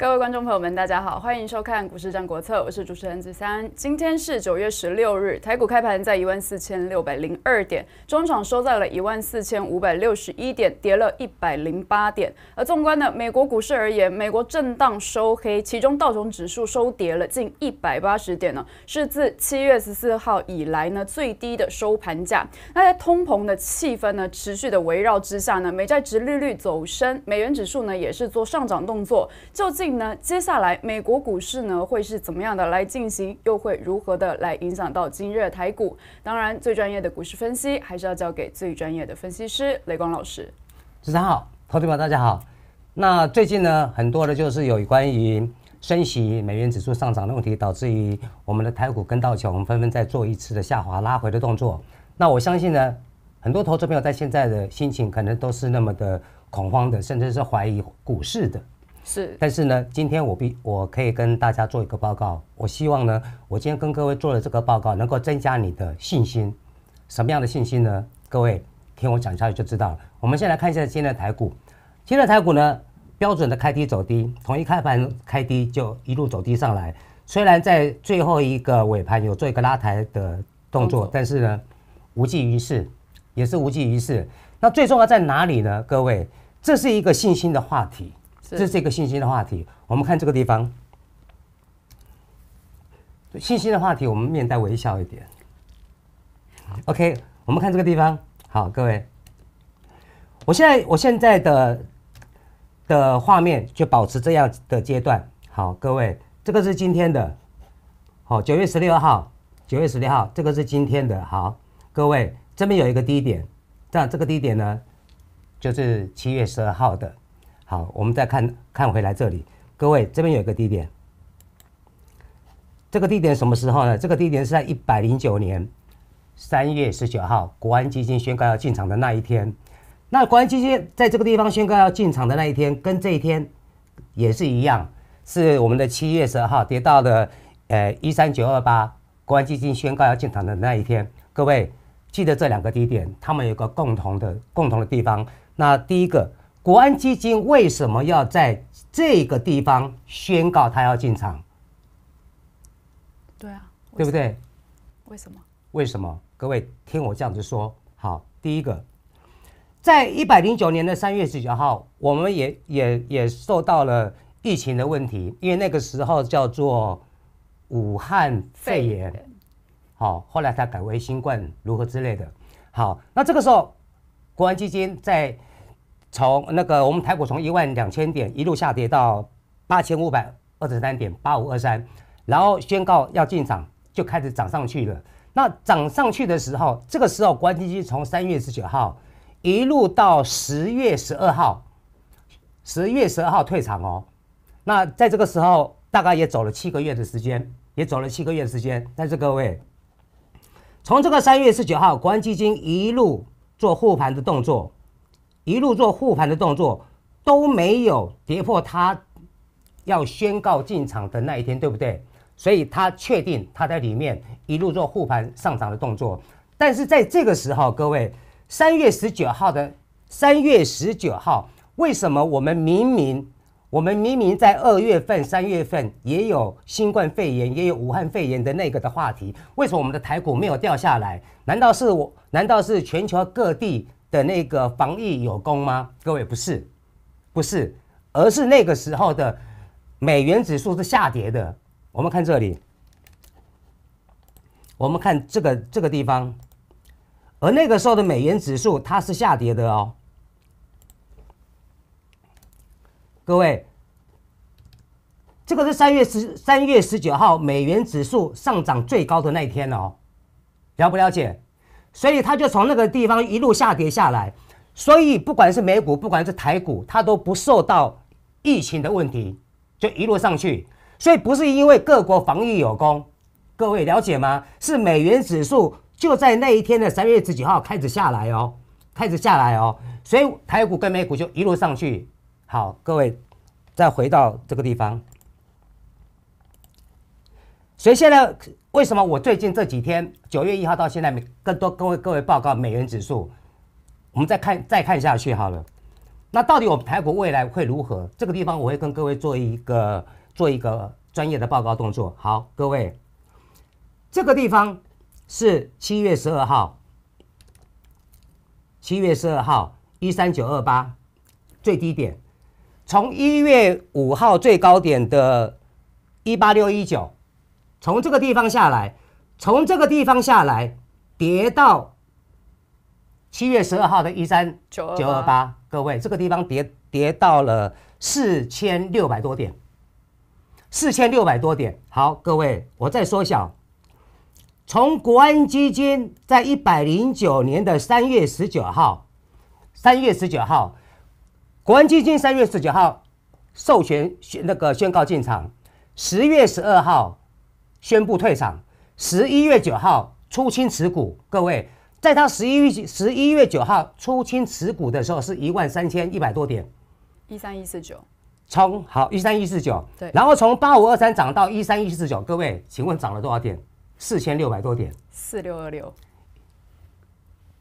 各位观众朋友们，大家好，欢迎收看《股市战国策》，我是主持人子三。今天是九月十六日，台股开盘在一万四千六百零二点，中场收在了一万四千五百六十一点，跌了一百零八点。而纵观呢，美国股市而言，美国震荡收黑，其中道琼指数收跌了近一百八十点呢，是自七月十四号以来呢最低的收盘价。那在通膨的气氛呢持续的围绕之下呢，美债值利率走升，美元指数呢也是做上涨动作，就近。那接下来美国股市呢会是怎么样的来进行？又会如何的来影响到今日台股？当然，最专业的股市分析还是要交给最专业的分析师雷光老师。十三号，投资者朋友大家好。那最近呢，很多的就是有关于升息、美元指数上涨的问题，导致于我们的台股跟道琼纷纷在做一次的下滑、拉回的动作。那我相信呢，很多投资朋友在现在的心情可能都是那么的恐慌的，甚至是怀疑股市的。是，但是呢，今天我必我可以跟大家做一个报告。我希望呢，我今天跟各位做的这个报告能够增加你的信心。什么样的信心呢？各位听我讲下去就知道了。我们先来看一下今天的台股，今天的台股呢，标准的开低走低，从一开盘开低就一路走低上来。虽然在最后一个尾盘有做一个拉抬的动作，但是呢，无济于事，也是无济于事。那最重要在哪里呢？各位，这是一个信心的话题。这是一个信心的话题，我们看这个地方。信心的话题，我们面带微笑一点。OK，我们看这个地方。好，各位，我现在我现在的的画面就保持这样的阶段。好，各位，这个是今天的。好，九月十六号，九月十六号，这个是今天的。好，各位，这边有一个低点，这样这个低点呢，就是七月十二号的。好，我们再看看回来这里，各位这边有一个低点，这个低点什么时候呢？这个低点是在一百零九年三月十九号，国安基金宣告要进场的那一天。那国安基金在这个地方宣告要进场的那一天，跟这一天也是一样，是我们的七月十二号跌到的呃一三九二八，国安基金宣告要进场的那一天。各位记得这两个低点，他们有个共同的共同的地方。那第一个。国安基金为什么要在这个地方宣告他要进场？对啊，对不对？为什么？为什么？各位听我这样子说，好，第一个，在一百零九年的三月十九号，我们也也也受到了疫情的问题，因为那个时候叫做武汉肺炎，好，后来他改为新冠如何之类的，好，那这个时候国安基金在。从那个我们台股从一万两千点一路下跌到八千五百二十三点八五二三，然后宣告要进场，就开始涨上去了。那涨上去的时候，这个时候国机基金从三月十九号一路到十月十二号，十月十二号退场哦。那在这个时候，大概也走了七个月的时间，也走了七个月时间。但是各位，从这个三月十九号，国安基金一路做护盘的动作。一路做护盘的动作都没有跌破它要宣告进场的那一天，对不对？所以它确定它在里面一路做护盘上涨的动作。但是在这个时候，各位，三月十九号的三月十九号，为什么我们明明我们明明在二月份、三月份也有新冠肺炎、也有武汉肺炎的那个的话题，为什么我们的台股没有掉下来？难道是我？难道是全球各地？的那个防疫有功吗？各位不是，不是，而是那个时候的美元指数是下跌的。我们看这里，我们看这个这个地方，而那个时候的美元指数它是下跌的哦。各位，这个是三月十、三月十九号美元指数上涨最高的那一天哦，了不了解？所以它就从那个地方一路下跌下来，所以不管是美股，不管是台股，它都不受到疫情的问题，就一路上去。所以不是因为各国防疫有功，各位了解吗？是美元指数就在那一天的三月十几号开始下来哦，开始下来哦，所以台股跟美股就一路上去。好，各位再回到这个地方。所以现在为什么我最近这几天九月一号到现在，更多各位各位报告美元指数，我们再看再看下去好了。那到底我们台股未来会如何？这个地方我会跟各位做一个做一个专业的报告动作。好，各位，这个地方是七月十二号，七月十二号一三九二八最低点，从一月五号最高点的一八六一九。从这个地方下来，从这个地方下来，跌到七月十二号的一三九二八，各位，这个地方跌跌到了四千六百多点，四千六百多点。好，各位，我再缩小，从国安基金在一百零九年的三月十九号，三月十九号，国安基金三月十九号授权那个宣告进场，十月十二号。宣布退场，十一月九号出清持股。各位，在他十一月十一月九号出清持股的时候，是一万三千一百多点，一三一四九。冲好，一三一四九。对，然后从八五二三涨到一三一四九，各位，请问涨了多少点？四千六百多点，四六二六，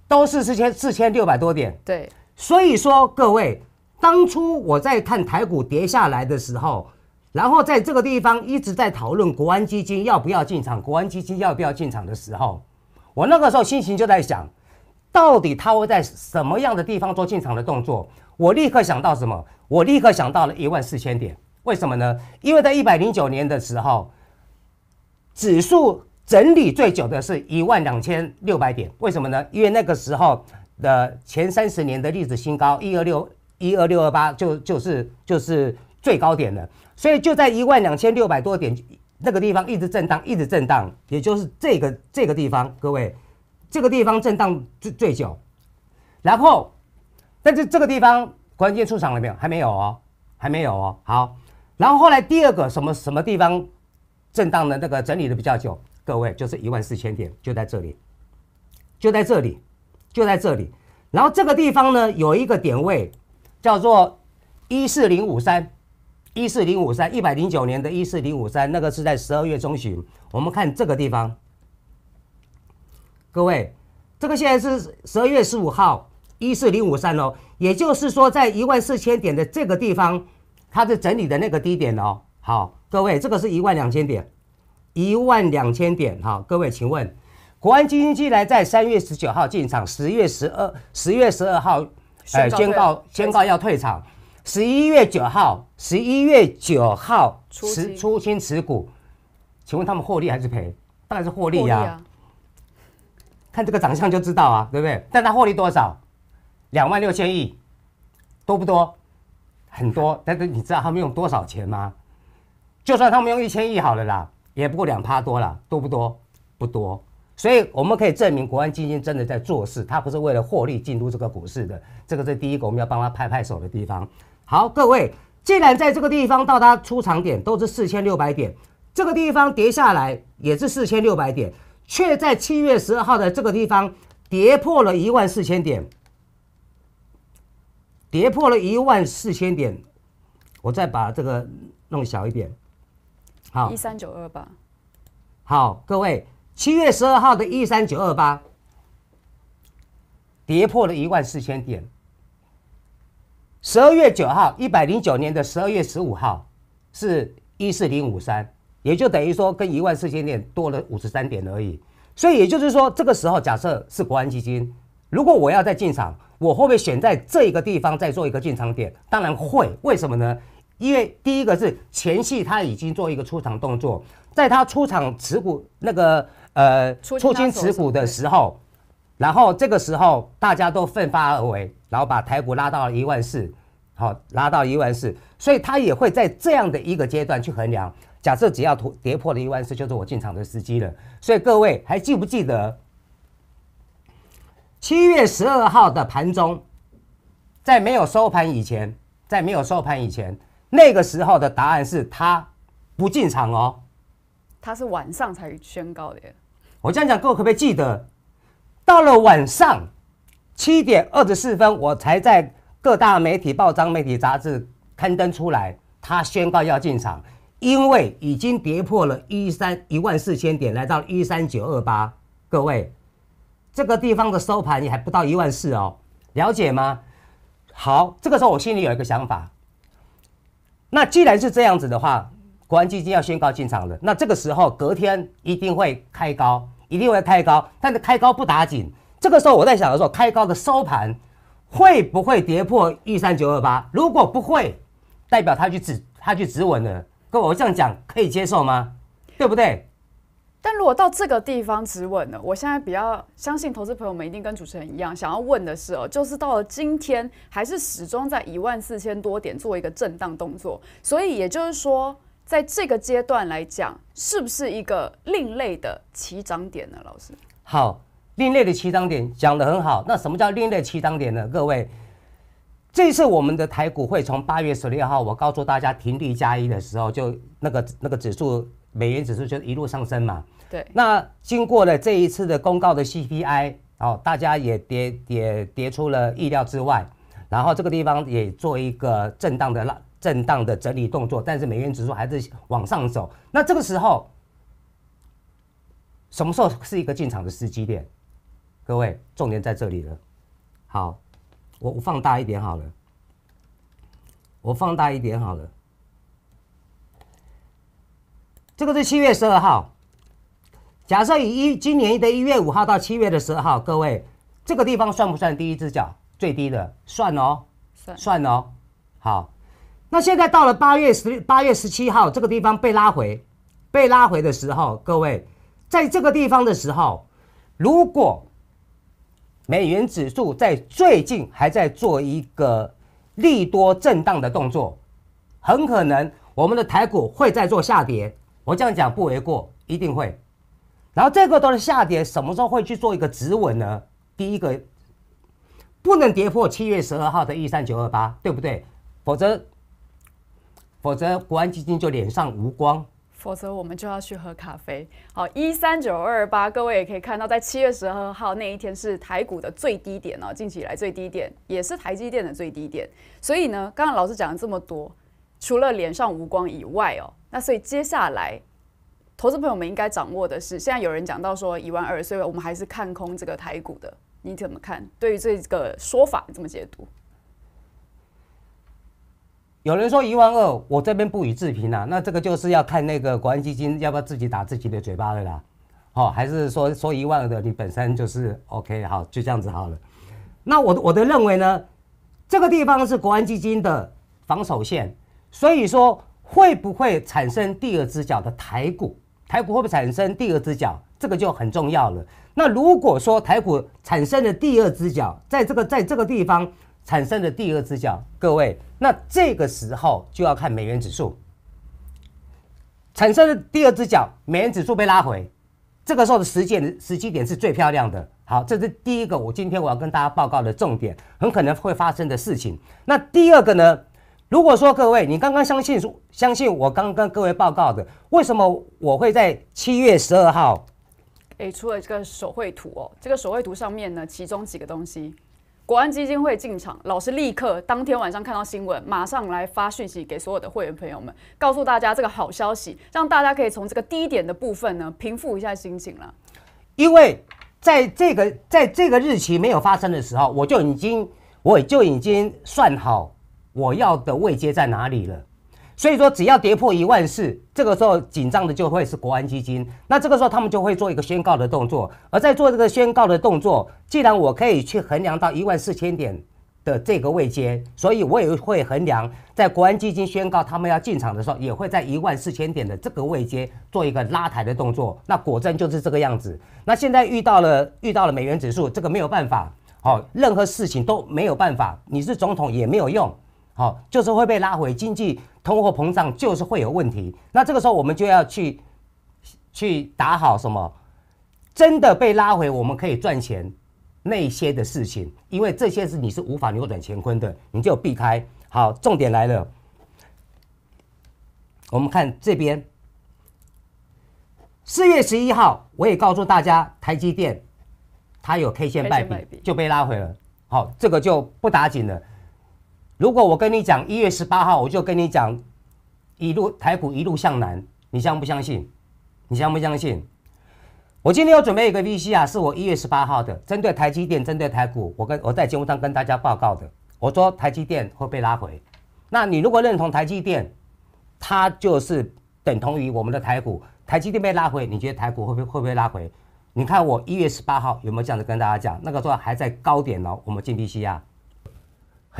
都是四千四千六百多点。对，所以说各位，当初我在看台股跌下来的时候。然后在这个地方一直在讨论国安基金要不要进场，国安基金要不要进场的时候，我那个时候心情就在想，到底他会在什么样的地方做进场的动作？我立刻想到什么？我立刻想到了一万四千点。为什么呢？因为在一百零九年的时候，指数整理最久的是一万两千六百点。为什么呢？因为那个时候的前三十年的历史新高一二六一二六二八就就是就是最高点了。所以就在一万两千六百多点那个地方一直震荡，一直震荡，也就是这个这个地方，各位，这个地方震荡最最久。然后，但是这个地方关键出场了没有？还没有哦，还没有哦。好，然后后来第二个什么什么地方震荡的那个整理的比较久，各位就是一万四千点，就在这里，就在这里，就在这里。然后这个地方呢，有一个点位叫做一四零五三。一四零五三，一百零九年的一四零五三，那个是在十二月中旬。我们看这个地方，各位，这个现在是十二月十五号，一四零五三哦，也就是说在一万四千点的这个地方，它是整理的那个低点哦。好，各位，这个是一万两千点，一万两千点好，各位，请问，国安基金进来在三月十九号进场，十月十二，十月十二号，呃，宣告宣告要退场。十一月九号，十一月九号持出新持股，请问他们获利还是赔？当然是获利呀。看这个长相就知道啊，对不对？但他获利多少？两万六千亿，多不多？很多。但是你知道他们用多少钱吗？就算他们用一千亿好了啦，也不过两趴多了，多不多？不多。所以我们可以证明，国安基金真的在做事，他不是为了获利进入这个股市的。这个是第一个我们要帮他拍拍手的地方。好，各位，既然在这个地方到达出场点都是四千六百点，这个地方跌下来也是四千六百点，却在七月十二号的这个地方跌破了一万四千点，跌破了一万四千点，我再把这个弄小一点。好，一三九二八。好，各位，七月十二号的一三九二八，跌破了一万四千点。十二月九号，一百零九年的十二月十五号，是一四零五三，也就等于说跟一万四千点多了五十三点而已。所以也就是说，这个时候假设是国安基金，如果我要再进场，我会不会选在这个地方再做一个进场点？当然会，为什么呢？因为第一个是前期他已经做一个出场动作，在他出场持股那个呃出清持股的时候，然后这个时候大家都奋发而为，然后把台股拉到了一万四。好，拉到一万四，所以他也会在这样的一个阶段去衡量。假设只要突跌破了一万四，就是我进场的时机了。所以各位还记不记得七月十二号的盘中，在没有收盘以前，在没有收盘以前，那个时候的答案是他不进场哦。他是晚上才宣告的。我这样讲，各位可不可以记得？到了晚上七点二十四分，我才在。各大媒体报章、媒体杂志刊登出来，他宣告要进场，因为已经跌破了一三一万四千点，来到一三九二八。各位，这个地方的收盘也还不到一万四哦，了解吗？好，这个时候我心里有一个想法。那既然是这样子的话，国安基金要宣告进场了，那这个时候隔天一定会开高，一定会开高，但是开高不打紧。这个时候我在想的时候，开高的收盘。会不会跌破一三九二八？如果不会，代表它去止它去止稳了。位，我这样讲可以接受吗？对不对？但如果到这个地方止稳了，我现在比较相信投资朋友们一定跟主持人一样，想要问的是哦，就是到了今天还是始终在一万四千多点做一个震荡动作。所以也就是说，在这个阶段来讲，是不是一个另类的起涨点呢？老师好。另类的起涨点讲的很好，那什么叫另类起涨点呢？各位，这次我们的台股会从八月十六号，我告诉大家停地加一的时候，就那个那个指数美元指数就一路上升嘛。对。那经过了这一次的公告的 CPI，哦，大家也跌也跌出了意料之外，然后这个地方也做一个震荡的拉震荡的整理动作，但是美元指数还是往上走。那这个时候什么时候是一个进场的时机点？各位，重点在这里了。好，我我放大一点好了。我放大一点好了。这个是七月十二号。假设以一今年的一月五号到七月的十二号，各位，这个地方算不算第一只脚最低的？算哦，算算哦。好，那现在到了八月十八月十七号，这个地方被拉回，被拉回的时候，各位在这个地方的时候，如果美元指数在最近还在做一个利多震荡的动作，很可能我们的台股会在做下跌。我这样讲不为过，一定会。然后这个都是下跌，什么时候会去做一个止稳呢？第一个不能跌破七月十二号的一三九二八，对不对？否则，否则国安基金就脸上无光。否则我们就要去喝咖啡。好，一三九二八，各位也可以看到，在七月十二号那一天是台股的最低点哦，近期来最低点，也是台积电的最低点。所以呢，刚刚老师讲了这么多，除了脸上无光以外哦，那所以接下来，投资朋友们应该掌握的是，现在有人讲到说一万二，所以我们还是看空这个台股的，你怎么看？对于这个说法，你怎么解读？有人说一万二，我这边不予置评了。那这个就是要看那个国安基金要不要自己打自己的嘴巴了啦。好，还是说说一万的，你本身就是 OK。好，就这样子好了。那我我的认为呢，这个地方是国安基金的防守线，所以说会不会产生第二只脚的台股？台股会不会产生第二只脚？这个就很重要了。那如果说台股产生了第二只脚，在这个在这个地方。产生的第二只脚，各位，那这个时候就要看美元指数。产生的第二只脚，美元指数被拉回，这个时候的时间时机点是最漂亮的。好，这是第一个，我今天我要跟大家报告的重点，很可能会发生的事情。那第二个呢？如果说各位你刚刚相信相信我刚跟各位报告的，为什么我会在七月十二号给出了这个手绘图哦？这个手绘图上面呢，其中几个东西。国安基金会进场，老师立刻当天晚上看到新闻，马上来发讯息给所有的会员朋友们，告诉大家这个好消息，让大家可以从这个低点的部分呢平复一下心情了。因为在这个在这个日期没有发生的时候，我就已经我就已经算好我要的位阶在哪里了。所以说，只要跌破一万四，这个时候紧张的就会是国安基金，那这个时候他们就会做一个宣告的动作。而在做这个宣告的动作，既然我可以去衡量到一万四千点的这个位阶，所以我也会衡量在国安基金宣告他们要进场的时候，也会在一万四千点的这个位阶做一个拉抬的动作。那果真就是这个样子。那现在遇到了遇到了美元指数，这个没有办法，好，任何事情都没有办法，你是总统也没有用。好，就是会被拉回，经济通货膨胀就是会有问题。那这个时候我们就要去去打好什么？真的被拉回，我们可以赚钱那些的事情，因为这些是你是无法扭转乾坤的，你就避开。好，重点来了，我们看这边，四月十一号，我也告诉大家，台积电它有 K 线败笔，就被拉回了。好，这个就不打紧了。如果我跟你讲一月十八号，我就跟你讲一路台股一路向南，你相不相信？你相不相信？我今天要准备一个 VC r 是我一月十八号的，针对台积电，针对台股，我跟我在节目上跟大家报告的，我说台积电会被拉回。那你如果认同台积电，它就是等同于我们的台股。台积电被拉回，你觉得台股会不会会不会拉回？你看我一月十八号有没有这样子跟大家讲？那个时候还在高点哦，我们进 VC r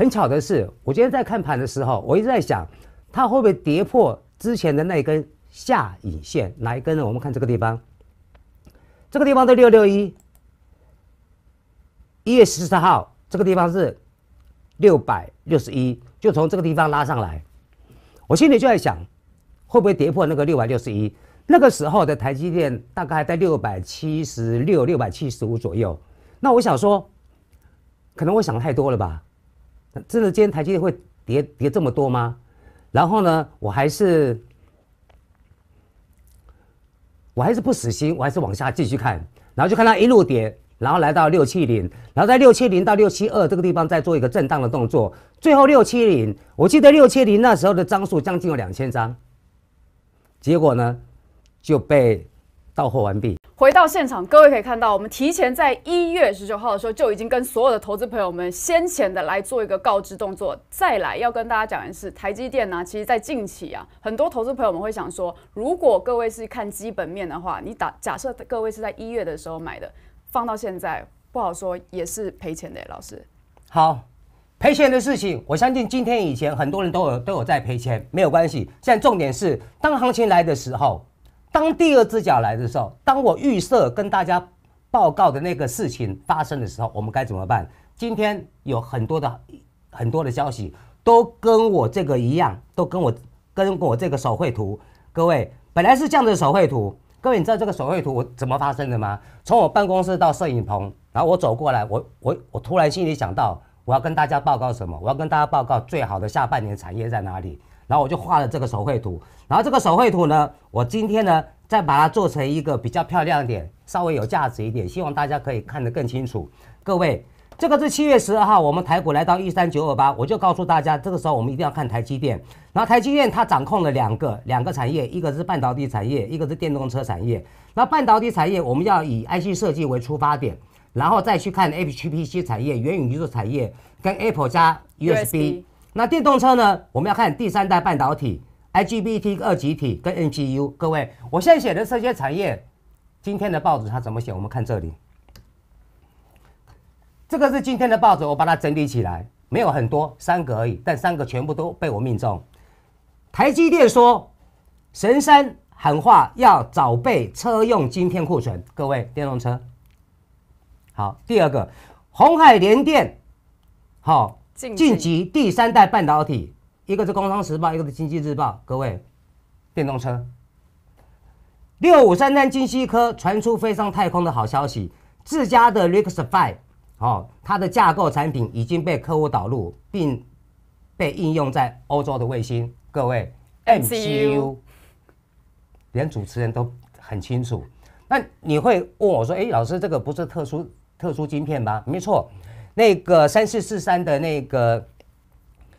很巧的是，我今天在看盘的时候，我一直在想，它会不会跌破之前的那根下影线哪一根呢？我们看这个地方，这个地方的六六一，一月十四号，这个地方是六百六十一，就从这个地方拉上来。我心里就在想，会不会跌破那个六百六十一？那个时候的台积电大概在六百七十六、六百七十五左右。那我想说，可能我想太多了吧。这是今天台积电会跌跌这么多吗？然后呢，我还是我还是不死心，我还是往下继续看，然后就看它一路跌，然后来到六七零，然后在六七零到六七二这个地方再做一个震荡的动作，最后六七零，我记得六七零那时候的张数将近有两千张，结果呢就被到货完毕。回到现场，各位可以看到，我们提前在一月十九号的时候就已经跟所有的投资朋友们先前的来做一个告知动作。再来要跟大家讲的是，台积电呢，其实，在近期啊，很多投资朋友们会想说，如果各位是看基本面的话，你打假设各位是在一月的时候买的，放到现在不好说也是赔钱的。老师，好，赔钱的事情，我相信今天以前很多人都有都有在赔钱，没有关系。现在重点是，当行情来的时候。当第二只脚来的时候，当我预设跟大家报告的那个事情发生的时候，我们该怎么办？今天有很多的很多的消息都跟我这个一样，都跟我跟我这个手绘图。各位，本来是这样的手绘图。各位，你知道这个手绘图我怎么发生的吗？从我办公室到摄影棚，然后我走过来，我我我突然心里想到，我要跟大家报告什么？我要跟大家报告最好的下半年产业在哪里？然后我就画了这个手绘图，然后这个手绘图呢，我今天呢再把它做成一个比较漂亮一点、稍微有价值一点，希望大家可以看得更清楚。各位，这个是七月十二号，我们台股来到一三九二八，我就告诉大家，这个时候我们一定要看台积电。然后台积电它掌控了两个两个产业，一个是半导体产业，一个是电动车产业。那半导体产业我们要以 IC 设计为出发点，然后再去看 A P P C 产业、元宇宙产业跟 Apple 加 U S B。那电动车呢？我们要看第三代半导体 IGBT 二极体跟 NPU。各位，我现在写的这些产业，今天的报纸它怎么写？我们看这里，这个是今天的报纸，我把它整理起来，没有很多，三个而已，但三个全部都被我命中。台积电说，神山喊话要早备车用晶片库存。各位，电动车。好，第二个，红海联电，好。晋级第三代半导体，一个是《工商时报》，一个是《经济日报》，各位。电动车六五三三金西科传出飞上太空的好消息，自家的 r e x Five，哦，它的架构产品已经被客户导入，并被应用在欧洲的卫星。各位，MCU 连主持人都很清楚。那你会问我说：“哎，老师，这个不是特殊特殊晶片吗？”没错。那个三四四三的那个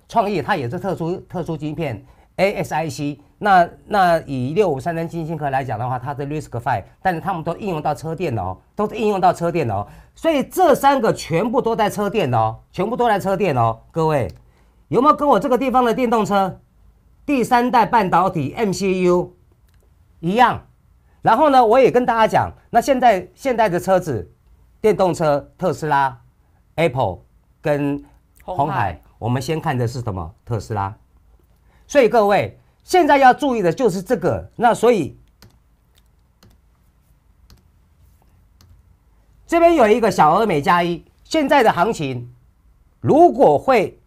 创意，它也是特殊特殊晶片 ASIC。那那以六五三三金星科来讲的话，它是 risk five，但是他们都应用到车电脑，都是应用到车电脑，所以这三个全部都在车电脑，全部都在车电脑。各位有没有跟我这个地方的电动车第三代半导体 MCU 一样？然后呢，我也跟大家讲，那现在现在的车子电动车特斯拉。Apple 跟红海，我们先看的是什么？特斯拉。所以各位现在要注意的就是这个。那所以这边有一个小而美加一，现在的行情如果会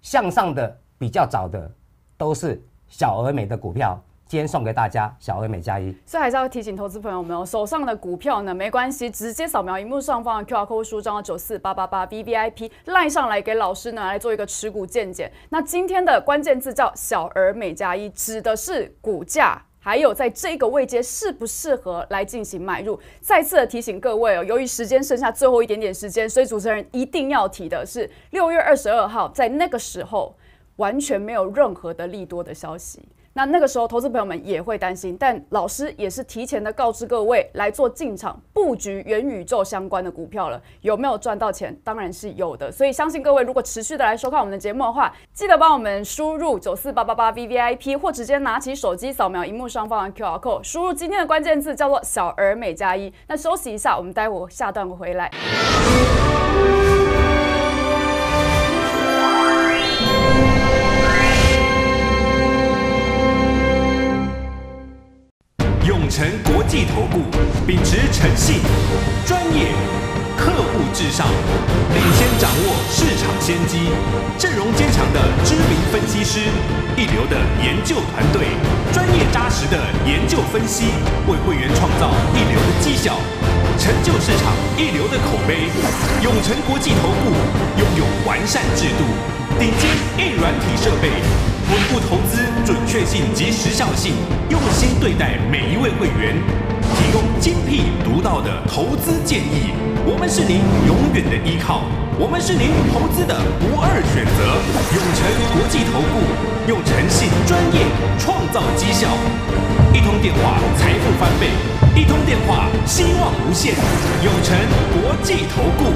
向上的比较早的，都是小而美的股票。今天送给大家“小而美加一”，所以还是要提醒投资朋友们哦，手上的股票呢没关系，直接扫描荧幕上方的 QR Code 输账号九四八八八 B B I P 赖上来给老师呢来做一个持股见解。那今天的关键字叫“小而美加一”，指的是股价还有在这个位阶适不适合来进行买入。再次的提醒各位哦，由于时间剩下最后一点点时间，所以主持人一定要提的是六月二十二号，在那个时候。完全没有任何的利多的消息，那那个时候，投资朋友们也会担心，但老师也是提前的告知各位来做进场布局元宇宙相关的股票了。有没有赚到钱？当然是有的。所以相信各位如果持续的来收看我们的节目的话，记得帮我们输入九四八八八 V V I P，或直接拿起手机扫描荧幕上方的 Q R code，输入今天的关键词叫做“小而美加一”。那休息一下，我们待会下段回来。成诚国际投顾秉持诚信、专业、客户至上，领先掌握市场先机，阵容坚强的知名分析师，一流的研究团队，专业扎实的研究分析，为会员创造一流的绩效，成就市场一流的口碑。永诚国际投顾拥有完善制度，顶尖硬软体设备。稳固投资准确性及时效性，用心对待每一位会员，提供精辟独到的投资建议。我们是您永远的依靠，我们是您投资的不二选择。永诚国际投顾，用诚信专业创造绩效。一通电话，财富翻倍；一通电话，希望无限。永诚国际投顾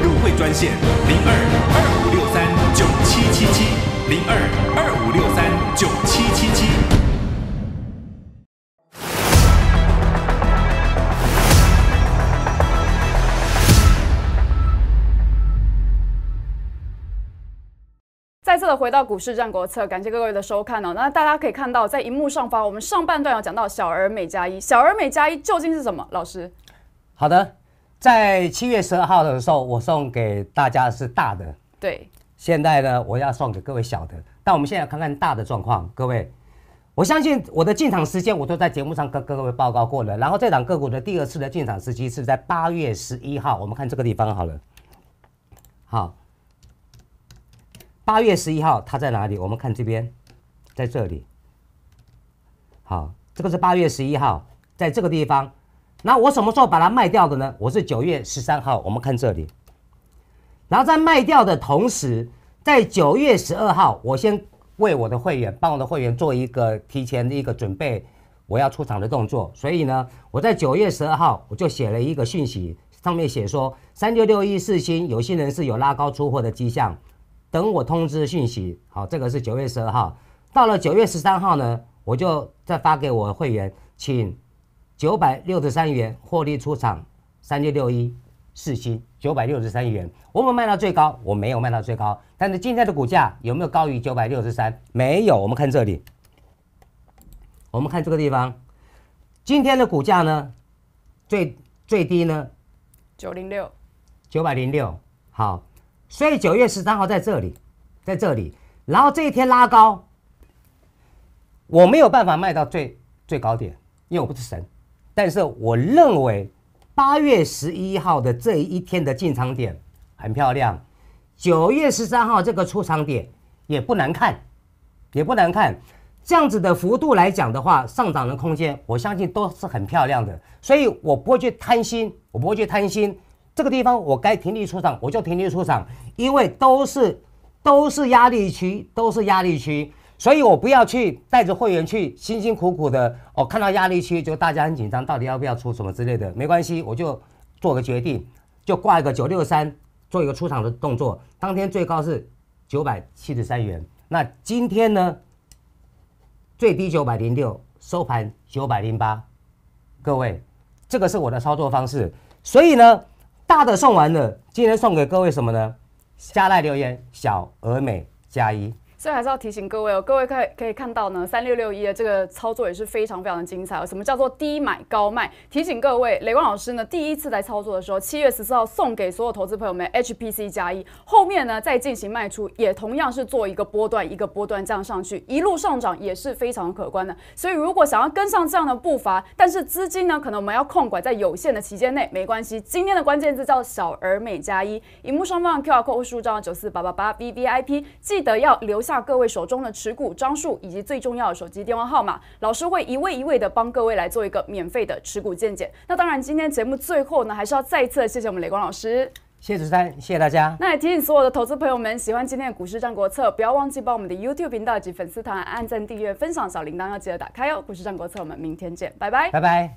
入会专线：零二二五六三九七七七。零二二五六三九七七七。再次的回到股市战国策，感谢各位的收看哦。那大家可以看到，在荧幕上方，我们上半段有讲到“小而美加一”，“小而美加一”究竟是什么？老师？好的，在七月十二号的时候，我送给大家的是大的，对。现在呢，我要送给各位小的，但我们现在看看大的状况，各位，我相信我的进场时间我都在节目上跟各位报告过了，然后这档个股的第二次的进场时机是在八月十一号，我们看这个地方好了，好，八月十一号它在哪里？我们看这边，在这里，好，这个是八月十一号，在这个地方，那我什么时候把它卖掉的呢？我是九月十三号，我们看这里。然后在卖掉的同时，在九月十二号，我先为我的会员帮我的会员做一个提前的一个准备，我要出场的动作。所以呢，我在九月十二号我就写了一个讯息，上面写说“三六六一四星，有些人是有拉高出货的迹象，等我通知讯息”。好，这个是九月十二号。到了九月十三号呢，我就再发给我的会员，请九百六十三元获利出场，三六六一。四心九百六十三元，我们卖到最高，我没有卖到最高，但是今天的股价有没有高于九百六十三？没有。我们看这里，我们看这个地方，今天的股价呢，最最低呢，九零六，九百零六。好，所以九月十三号在这里，在这里，然后这一天拉高，我没有办法卖到最最高点，因为我不是神，但是我认为。八月十一号的这一天的进场点很漂亮，九月十三号这个出场点也不难看，也不难看。这样子的幅度来讲的话，上涨的空间我相信都是很漂亮的，所以我不会去贪心，我不会去贪心。这个地方我该停利出场我就停利出场，因为都是都是压力区，都是压力区。所以我不要去带着会员去辛辛苦苦的，哦，看到压力区就大家很紧张，到底要不要出什么之类的，没关系，我就做个决定，就挂一个九六三，做一个出场的动作，当天最高是九百七十三元。那今天呢，最低九百零六，收盘九百零八。各位，这个是我的操作方式。所以呢，大的送完了，今天送给各位什么呢？加来留言，小而美加一。所以还是要提醒各位哦，各位可可以看到呢，三六六一的这个操作也是非常非常的精彩哦。什么叫做低买高卖？提醒各位，雷光老师呢第一次来操作的时候，七月十四号送给所有投资朋友们 HPC 加一，后面呢再进行卖出，也同样是做一个波段，一个波段这样上去，一路上涨也是非常可观的。所以如果想要跟上这样的步伐，但是资金呢，可能我们要控管在有限的期间内，没关系。今天的关键字叫小而美加一，荧幕上方 QR 二维号九四八八八 v v I P，记得要留下。下各位手中的持股张数以及最重要的手机电话号码，老师会一位一位的帮各位来做一个免费的持股见解。那当然，今天节目最后呢，还是要再一次谢谢我们雷光老师，谢谢主持人，谢谢大家。那也提醒所有的投资朋友们，喜欢今天的股市战国策，不要忘记帮我们的 YouTube 频道及粉丝团按赞、订阅、分享、小铃铛要记得打开哦。股市战国策，我们明天见，拜拜，拜拜。